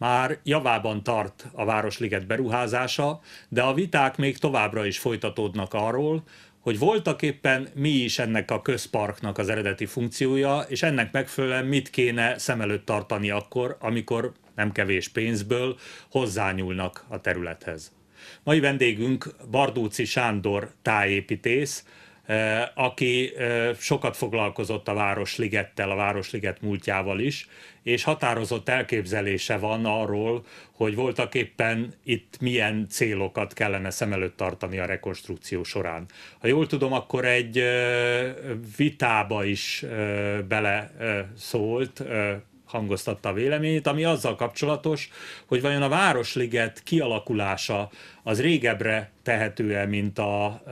már javában tart a Városliget beruházása, de a viták még továbbra is folytatódnak arról, hogy voltak éppen mi is ennek a közparknak az eredeti funkciója, és ennek megfelelően mit kéne szem előtt tartani akkor, amikor nem kevés pénzből hozzányúlnak a területhez. Mai vendégünk Bardóci Sándor tájépítész, aki sokat foglalkozott a Városligettel, a Városliget múltjával is, és határozott elképzelése van arról, hogy voltak éppen itt milyen célokat kellene szem előtt tartani a rekonstrukció során. Ha jól tudom, akkor egy vitába is bele szólt hangoztatta a véleményét, ami azzal kapcsolatos, hogy vajon a Városliget kialakulása az régebbre tehető -e, mint a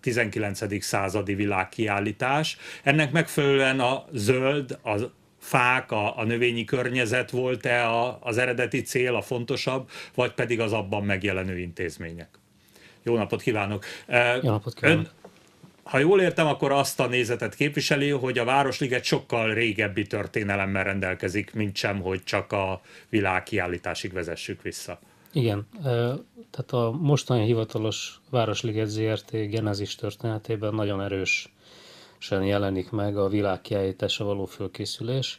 19. századi világkiállítás. Ennek megfelelően a zöld, a fák, a, a növényi környezet volt-e a, az eredeti cél, a fontosabb, vagy pedig az abban megjelenő intézmények. Jó napot kívánok! Jó napot kívánok! Ön, ha jól értem, akkor azt a nézetet képviseli, hogy a Városliget sokkal régebbi történelemmel rendelkezik, mint sem, hogy csak a világkiállításig vezessük vissza. Igen, tehát a mostani hivatalos Városliget ZRT genezis történetében nagyon erősen jelenik meg a világkiállításra való fölkészülés.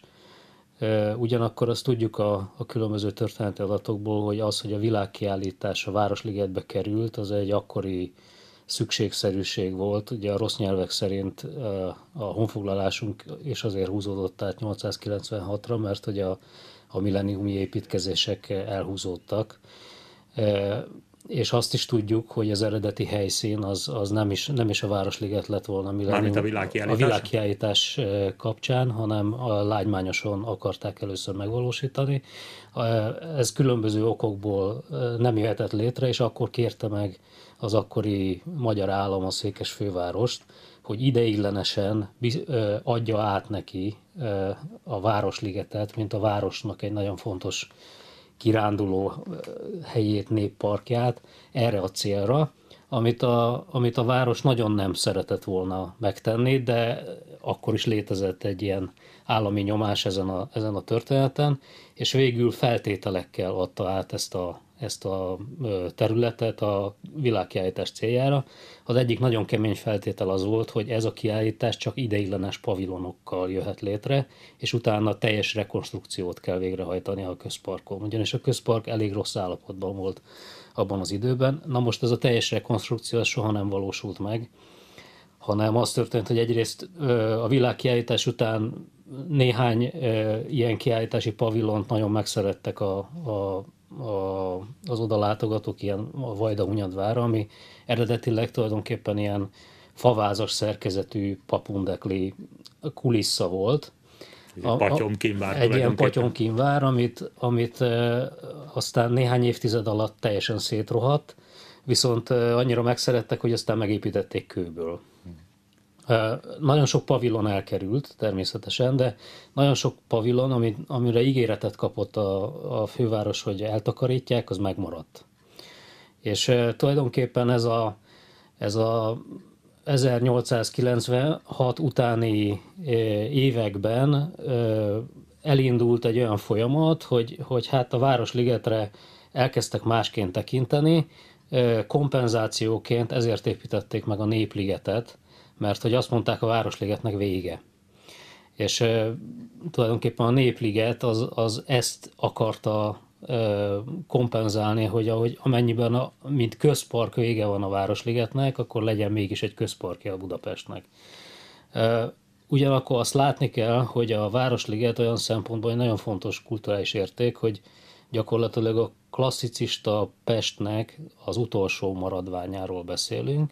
Ugyanakkor azt tudjuk a, a különböző történeti adatokból, hogy az, hogy a világkiállítás a Városligetbe került, az egy akkori szükségszerűség volt. Ugye a rossz nyelvek szerint eh, a honfoglalásunk és azért húzódott át 896-ra, mert hogy a, a milleniumi építkezések elhúzódtak. Eh, és azt is tudjuk, hogy az eredeti helyszín az, az nem, is, nem is a Városliget lett volna Mármint a világkiállítás. a világkiállítás eh, kapcsán, hanem a lágymányoson akarták először megvalósítani. Eh, ez különböző okokból eh, nem jöhetett létre, és akkor kérte meg az akkori magyar állam a székes fővárost, hogy ideiglenesen adja át neki a Városligetet, mint a városnak egy nagyon fontos kiránduló helyét, népparkját erre a célra, amit a, amit a város nagyon nem szeretett volna megtenni, de akkor is létezett egy ilyen állami nyomás ezen a, ezen a történeten, és végül feltételekkel adta át ezt a ezt a területet a világkiállítás céljára. Az egyik nagyon kemény feltétel az volt, hogy ez a kiállítás csak ideiglenes pavilonokkal jöhet létre, és utána teljes rekonstrukciót kell végrehajtani a közparkon, ugyanis a közpark elég rossz állapotban volt abban az időben. Na most ez a teljes rekonstrukció soha nem valósult meg, hanem az történt, hogy egyrészt a világkiállítás után néhány ilyen kiállítási pavilont nagyon megszerettek a, a a, az oda látogatók ilyen a Vajda Hunyadvára, ami eredetileg tulajdonképpen ilyen favázas szerkezetű papundekli kulissza volt. Egy a, patyomkínvár. Egy ilyen patyomkínvár, amit, amit e, aztán néhány évtized alatt teljesen szétrohadt, viszont e, annyira megszerettek, hogy aztán megépítették kőből. Nagyon sok pavilon elkerült természetesen, de nagyon sok pavilon, amit, amire ígéretet kapott a, a főváros, hogy eltakarítják, az megmaradt. És tulajdonképpen ez a, ez a 1896 utáni években elindult egy olyan folyamat, hogy, hogy hát a Városligetre elkezdtek másként tekinteni, kompenzációként ezért építették meg a Népligetet, mert hogy azt mondták a Városligetnek vége. És e, tulajdonképpen a Népliget az, az ezt akarta e, kompenzálni, hogy ahogy amennyiben, a, mint közpark vége van a Városligetnek, akkor legyen mégis egy közparkja a Budapestnek. E, ugyanakkor azt látni kell, hogy a Városliget olyan szempontból egy nagyon fontos kulturális érték, hogy gyakorlatilag a klasszicista Pestnek az utolsó maradványáról beszélünk,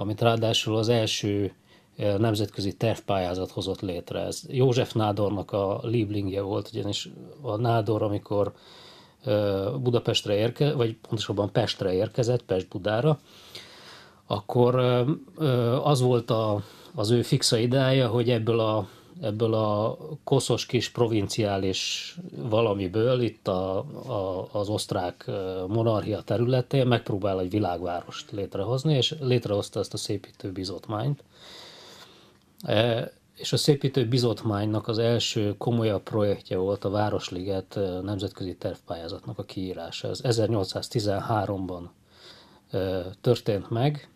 amit ráadásul az első nemzetközi tervpályázat hozott létre. Ez József Nádornak a lieblingje volt, ugyanis a Nádor, amikor Budapestre érkezett, vagy pontosabban Pestre érkezett, Pest-Budára, akkor az volt a, az ő fixa ideája, hogy ebből a ebből a koszos kis provinciális valamiből itt a, a, az osztrák monarchia területén megpróbál egy világvárost létrehozni, és létrehozta ezt a szépítő bizotmányt. E, és a szépítő bizotmánynak az első komolyabb projektje volt a Városliget nemzetközi tervpályázatnak a kiírása. Ez 1813-ban történt meg,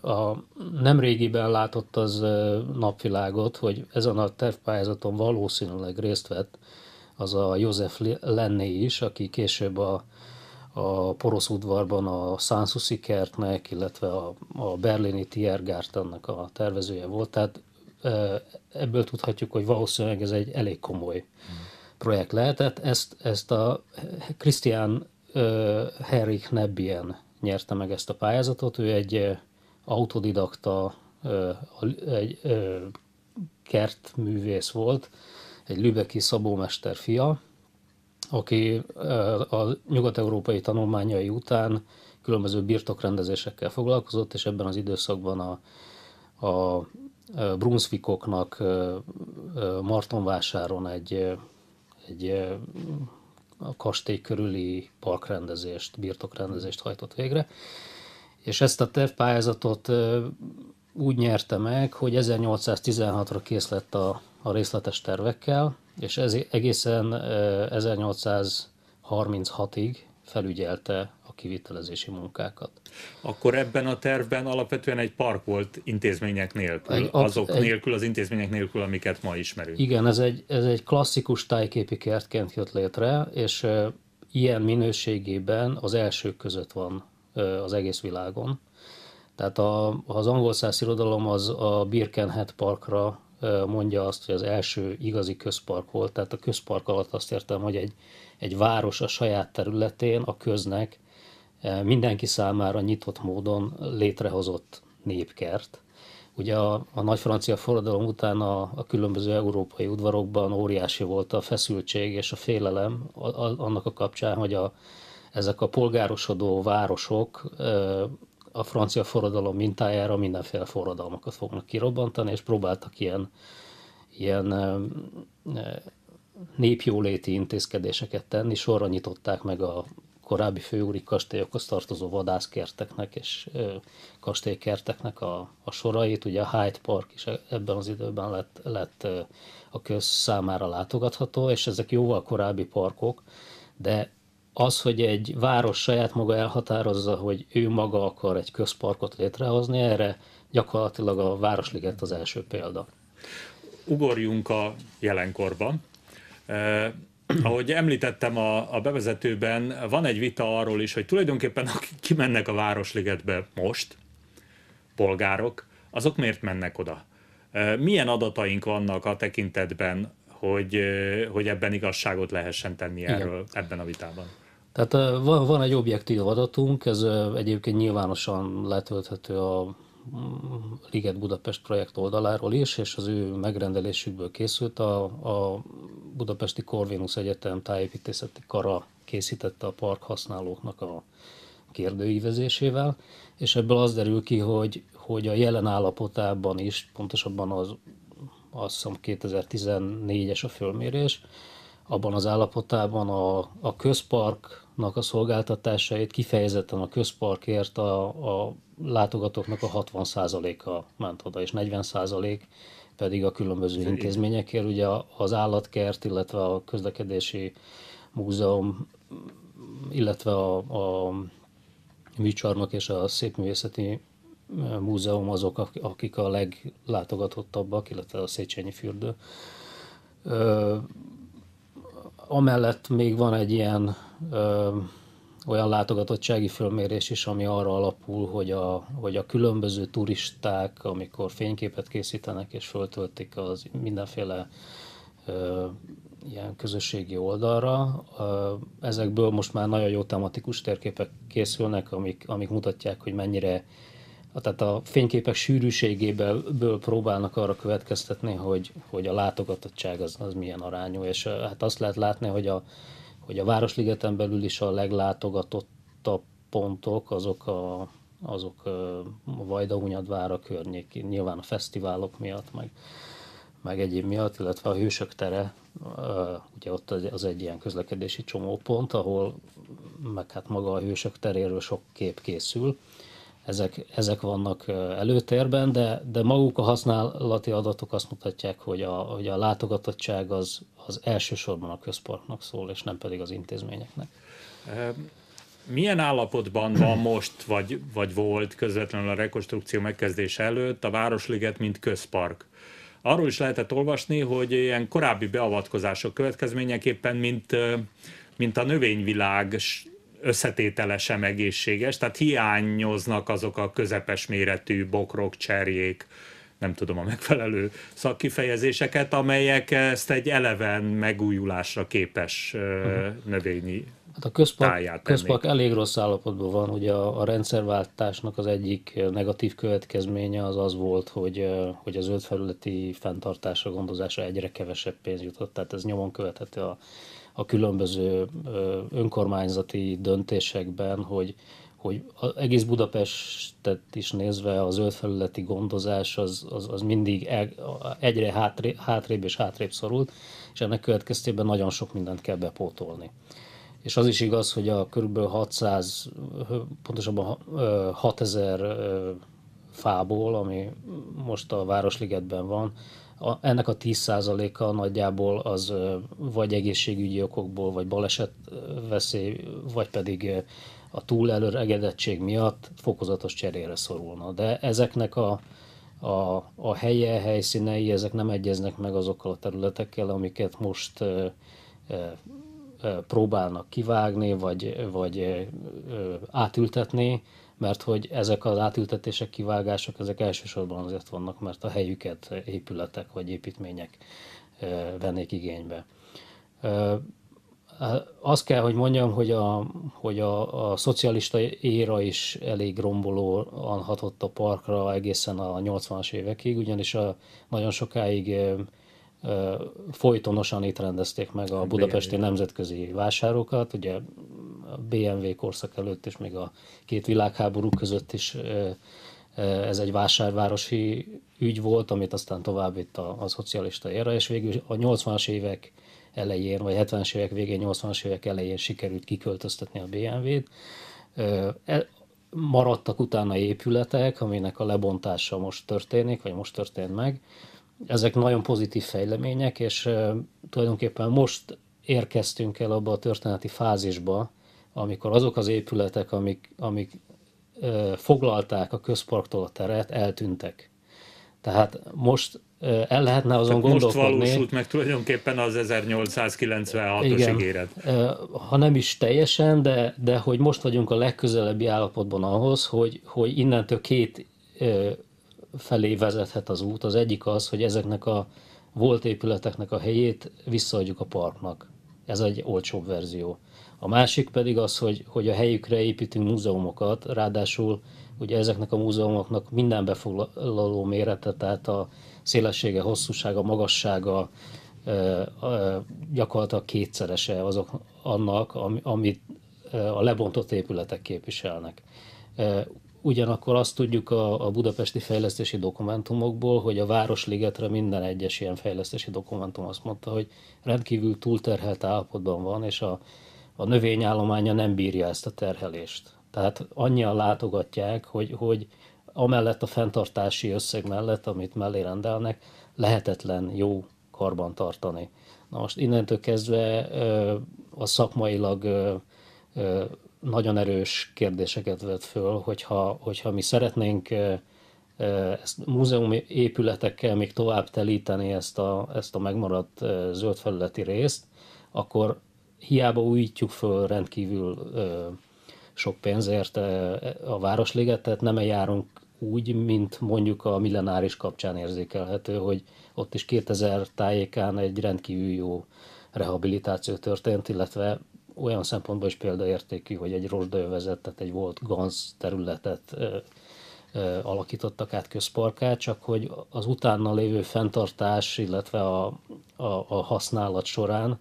a nemrégiben látott az napvilágot, hogy ezen a tervpályázaton valószínűleg részt vett az a József Lenné is, aki később a, a porosz udvarban a Sanssouci kertnek, illetve a, a berlini Tiergartennek a tervezője volt. Tehát ebből tudhatjuk, hogy valószínűleg ez egy elég komoly projekt lehetett. Ezt, ezt a Christian Herrich Nebbien nyerte meg ezt a pályázatot. Ő egy autodidakta, egy kertművész volt, egy lübeki szabómester fia, aki a nyugat-európai tanulmányai után különböző birtokrendezésekkel foglalkozott, és ebben az időszakban a, a Brunswickoknak Martonvásáron egy, egy a kastély körüli parkrendezést, birtokrendezést hajtott végre, és ezt a tervpályázatot úgy nyerte meg, hogy 1816-ra kész lett a, a részletes tervekkel, és ez egészen 1836-ig felügyelte a kivitelezési munkákat. Akkor ebben a tervben alapvetően egy park volt intézmények nélkül, egy, azok egy, nélkül, az intézmények nélkül, amiket ma ismerünk. Igen, ez egy, ez egy klasszikus tájképi kertként jött létre, és ilyen minőségében az elsők között van az egész világon. Tehát a, az angol száz irodalom az a Birkenhead Parkra mondja azt, hogy az első igazi közpark volt, tehát a közpark alatt azt értem, hogy egy, egy város a saját területén a köznek mindenki számára nyitott módon létrehozott népkert. Ugye a, a nagy francia forradalom után a, a különböző európai udvarokban óriási volt a feszültség és a félelem a, a, annak a kapcsán, hogy a, ezek a polgárosodó városok a francia forradalom mintájára mindenféle forradalmakat fognak kirobbantani, és próbáltak ilyen, ilyen népjóléti intézkedéseket tenni, sorra nyitották meg a korábbi főúri kastélyokhoz tartozó vadászkerteknek és kastélykerteknek a, a sorait. Ugye a Hyde Park is e-, ebben az időben lett, lett a köz számára látogatható, és ezek jóval korábbi parkok, de az, hogy egy város saját maga elhatározza, hogy ő maga akar egy közparkot létrehozni, erre gyakorlatilag a Városliget az első példa. Ugorjunk a jelenkorba. Eh, ahogy említettem a, a bevezetőben, van egy vita arról is, hogy tulajdonképpen akik kimennek a Városligetbe most, polgárok, azok miért mennek oda? Eh, milyen adataink vannak a tekintetben, hogy, eh, hogy ebben igazságot lehessen tenni erről, Igen. ebben a vitában? Tehát van, van egy objektív adatunk, ez egyébként nyilvánosan letölthető a mm, Liget Budapest projekt oldaláról is, és az ő megrendelésükből készült a, a Budapesti Corvinus Egyetem tájépítészeti kara készítette a park használóknak a kérdőívezésével, és ebből az derül ki, hogy, hogy a jelen állapotában is, pontosabban az azt hiszem 2014-es a fölmérés, abban az állapotában a, a közpark a szolgáltatásait kifejezetten a közparkért a, a látogatóknak a 60%-a ment oda, és 40% pedig a különböző Fé. intézményekért. Ugye az állatkert, illetve a közlekedési múzeum, illetve a, a műcsarnok és a szépművészeti e, múzeum azok, akik a leglátogatottabbak, illetve a Széchenyi fürdő amellett még van egy ilyen ö, olyan látogatottsági fölmérés is, ami arra alapul, hogy a, hogy a különböző turisták, amikor fényképet készítenek és föltöltik az mindenféle ö, ilyen közösségi oldalra, ö, ezekből most már nagyon jó tematikus térképek készülnek, amik, amik mutatják, hogy mennyire tehát a fényképek sűrűségéből próbálnak arra következtetni, hogy, hogy a látogatottság az, az milyen arányú, és eh, hát azt lehet látni, hogy a, hogy a Városligeten belül is a leglátogatottabb pontok azok a, azok eh, a Vajdahunyadvára környék, nyilván a fesztiválok miatt, meg, meg egyéb miatt, illetve a Hősök tere, eh, ugye ott az egy ilyen közlekedési csomópont, ahol meg hát maga a Hősök teréről sok kép készül, ezek, ezek vannak előtérben, de, de maguk a használati adatok azt mutatják, hogy a, hogy a látogatottság az, az elsősorban a közparknak szól, és nem pedig az intézményeknek. Milyen állapotban van most, vagy, vagy volt közvetlenül a rekonstrukció megkezdése előtt a Városliget, mint közpark? Arról is lehetett olvasni, hogy ilyen korábbi beavatkozások következményeképpen, mint, mint a növényvilág összetétele sem egészséges, tehát hiányoznak azok a közepes méretű bokrok, cserjék, nem tudom a megfelelő szakkifejezéseket, amelyek ezt egy eleven megújulásra képes uh-huh. növényi Hát a közpark, központ elég rossz állapotban van, hogy a, a rendszerváltásnak az egyik negatív következménye az az volt, hogy, hogy az zöld felületi fenntartásra, gondozása egyre kevesebb pénz jutott, tehát ez nyomon követhető a a különböző önkormányzati döntésekben, hogy, hogy egész Budapestet is nézve az zöldfelületi gondozás az, az, az mindig egyre hátré, hátrébb és hátrébb szorult, és ennek következtében nagyon sok mindent kell bepótolni. És az is igaz, hogy a kb. 600, pontosabban 6000 fából, ami most a Városligetben van, a, ennek a 10%-a nagyjából az vagy egészségügyi okokból, vagy baleset veszély, vagy pedig a túlelőregedettség miatt fokozatos cserére szorulna. De ezeknek a, a, a helye, helyszínei, ezek nem egyeznek meg azokkal a területekkel, amiket most e, e, próbálnak kivágni, vagy, vagy e, átültetni mert hogy ezek az átültetések, kivágások, ezek elsősorban azért vannak, mert a helyüket épületek vagy építmények vennék igénybe. Azt kell, hogy mondjam, hogy a, hogy a, a szocialista éra is elég rombolóan hatott a parkra egészen a 80-as évekig, ugyanis a, nagyon sokáig folytonosan itt rendezték meg a budapesti BMW. nemzetközi vásárokat, ugye a BMW korszak előtt és még a két világháború között is ez egy vásárvárosi ügy volt, amit aztán tovább itt a, a szocialista érre, és végül a 80-as évek elején, vagy 70-es évek végén, 80-as évek elején sikerült kiköltöztetni a BMW-t. E, maradtak utána épületek, aminek a lebontása most történik, vagy most történt meg, ezek nagyon pozitív fejlemények, és tulajdonképpen most érkeztünk el abba a történeti fázisba, amikor azok az épületek, amik, amik foglalták a közparktól a teret, eltűntek. Tehát most el lehetne azon Tehát gondolkodni. Most valósult meg tulajdonképpen az 1896-os igen, ígéret. Ha nem is teljesen, de, de hogy most vagyunk a legközelebbi állapotban ahhoz, hogy, hogy innentől két felé vezethet az út. Az egyik az, hogy ezeknek a volt épületeknek a helyét visszaadjuk a parknak. Ez egy olcsóbb verzió. A másik pedig az, hogy, hogy a helyükre építünk múzeumokat, ráadásul ugye ezeknek a múzeumoknak minden befoglaló mérete, tehát a szélessége, hosszúsága, magassága ö, ö, gyakorlatilag kétszerese azok annak, ami, amit a lebontott épületek képviselnek. Ugyanakkor azt tudjuk a, a budapesti fejlesztési dokumentumokból, hogy a Városligetre minden egyes ilyen fejlesztési dokumentum azt mondta, hogy rendkívül túlterhelt állapotban van, és a, a növényállománya nem bírja ezt a terhelést. Tehát annyian látogatják, hogy, hogy amellett a fenntartási összeg mellett, amit mellé rendelnek, lehetetlen jó karban tartani. Na most innentől kezdve a szakmailag nagyon erős kérdéseket vet föl, hogyha, hogyha mi szeretnénk ezt múzeumi épületekkel még tovább telíteni ezt a, ezt a megmaradt zöld felületi részt, akkor hiába újítjuk föl rendkívül sok pénzért a Városligetet, nem -e járunk úgy, mint mondjuk a millenáris kapcsán érzékelhető, hogy ott is 2000 tájékán egy rendkívül jó rehabilitáció történt, illetve olyan szempontból is példaértékű, hogy egy tehát egy volt ganz területet alakítottak át közparká, csak hogy az utána lévő fenntartás, illetve a, a, a használat során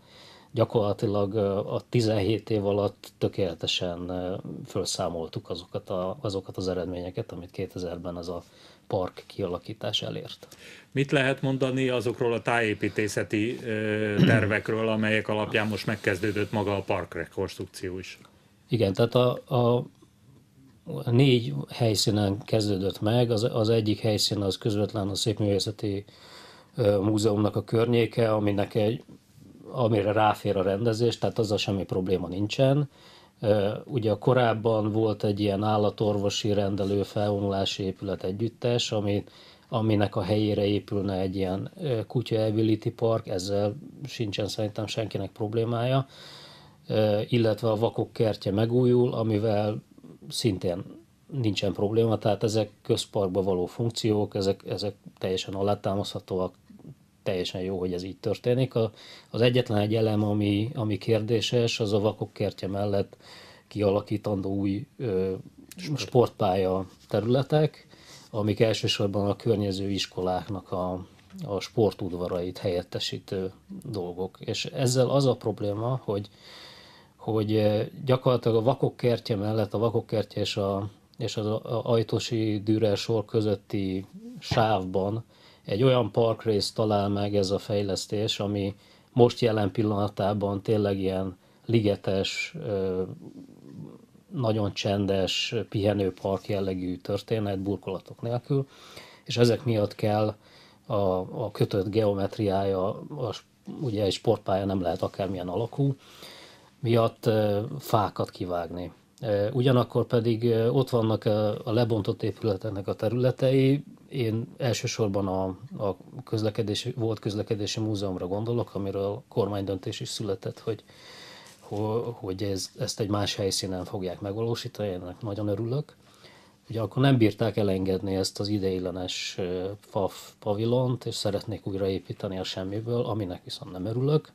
gyakorlatilag a 17 év alatt tökéletesen felszámoltuk azokat, a, azokat az eredményeket, amit 2000-ben az a park kialakítás elért. Mit lehet mondani azokról a tájépítészeti tervekről, amelyek alapján most megkezdődött maga a park rekonstrukció is? Igen, tehát a, a négy helyszínen kezdődött meg, az, az egyik helyszín az közvetlen a Szépművészeti Múzeumnak a környéke, aminek egy amire ráfér a rendezés, tehát a semmi probléma nincsen. Ugye korábban volt egy ilyen állatorvosi rendelő felvonulási épület együttes, ami aminek a helyére épülne egy ilyen kutya ability park, ezzel sincsen szerintem senkinek problémája, illetve a vakok kertje megújul, amivel szintén nincsen probléma, tehát ezek közparkba való funkciók, ezek, ezek teljesen alátámaszthatóak, teljesen jó, hogy ez így történik. A, az egyetlen egy elem, ami, ami kérdéses, az a vakok kertje mellett kialakítandó új ö, sportpálya területek, amik elsősorban a környező iskoláknak a, a sportudvarait helyettesítő dolgok. És ezzel az a probléma, hogy, hogy gyakorlatilag a vakok kertje mellett, a vakok kertje és, a, és az ajtosi ajtósi dűrel sor közötti sávban egy olyan parkrészt talál meg ez a fejlesztés, ami most jelen pillanatában tényleg ilyen ligetes, nagyon csendes, pihenő park jellegű történet, burkolatok nélkül, és ezek miatt kell a, a kötött geometriája, a, ugye egy sportpálya nem lehet akármilyen alakú, miatt fákat kivágni. Ugyanakkor pedig ott vannak a lebontott épületeknek a területei. Én elsősorban a, a közlekedési, volt közlekedési múzeumra gondolok, amiről kormánydöntés is született, hogy, hogy ez, ezt egy más helyszínen fogják megvalósítani, ennek nagyon örülök. Ugye akkor nem bírták elengedni ezt az ideillenes FAF pavilont, és szeretnék újraépíteni a semmiből, aminek viszont nem örülök.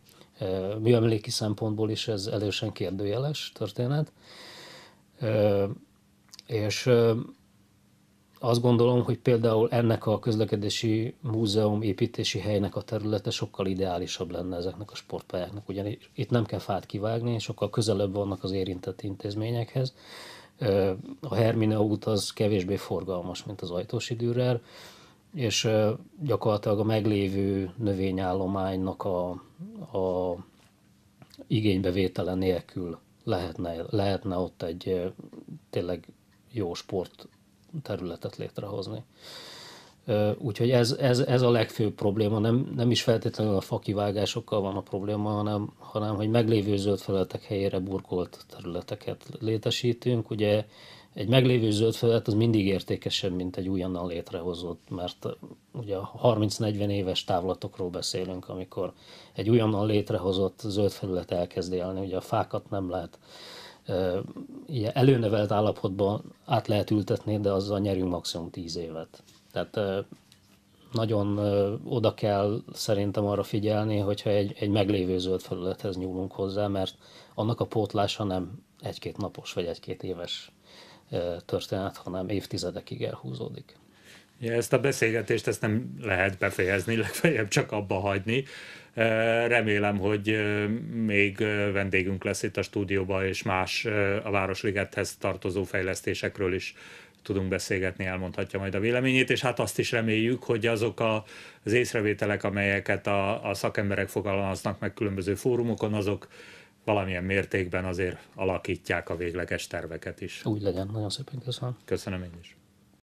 Műemléki szempontból is ez elősen kérdőjeles történet. És azt gondolom, hogy például ennek a közlekedési múzeum építési helynek a területe sokkal ideálisabb lenne ezeknek a sportpályáknak, ugyanis itt nem kell fát kivágni, sokkal közelebb vannak az érintett intézményekhez. A Hermine út az kevésbé forgalmas, mint az Ajtósi dűrrel, és gyakorlatilag a meglévő növényállománynak a, a igénybevétele nélkül lehetne, lehetne ott egy tényleg jó sport területet létrehozni. Úgyhogy ez, ez, ez a legfőbb probléma, nem, nem is feltétlenül a fakivágásokkal van a probléma, hanem, hanem hogy meglévő zöld felületek helyére burkolt területeket létesítünk. Ugye egy meglévő zöld felület az mindig értékesebb, mint egy újonnan létrehozott, mert ugye 30-40 éves távlatokról beszélünk, amikor egy újonnan létrehozott zöld felület elkezd élni, ugye a fákat nem lehet ilyen előnevelt állapotban át lehet ültetni, de azzal nyerünk maximum 10 évet. Tehát nagyon oda kell szerintem arra figyelni, hogyha egy, egy meglévő zöld felülethez nyúlunk hozzá, mert annak a pótlása nem egy-két napos vagy egy-két éves történet, hanem évtizedekig elhúzódik. Ja, ezt a beszélgetést ezt nem lehet befejezni, legfeljebb csak abba hagyni. Remélem, hogy még vendégünk lesz itt a stúdióban, és más a Városligethez tartozó fejlesztésekről is tudunk beszélgetni, elmondhatja majd a véleményét, és hát azt is reméljük, hogy azok a, az észrevételek, amelyeket a, a szakemberek fogalmaznak meg különböző fórumokon, azok valamilyen mértékben azért alakítják a végleges terveket is. Úgy legyen, nagyon szépen köszönöm. Köszönöm én is.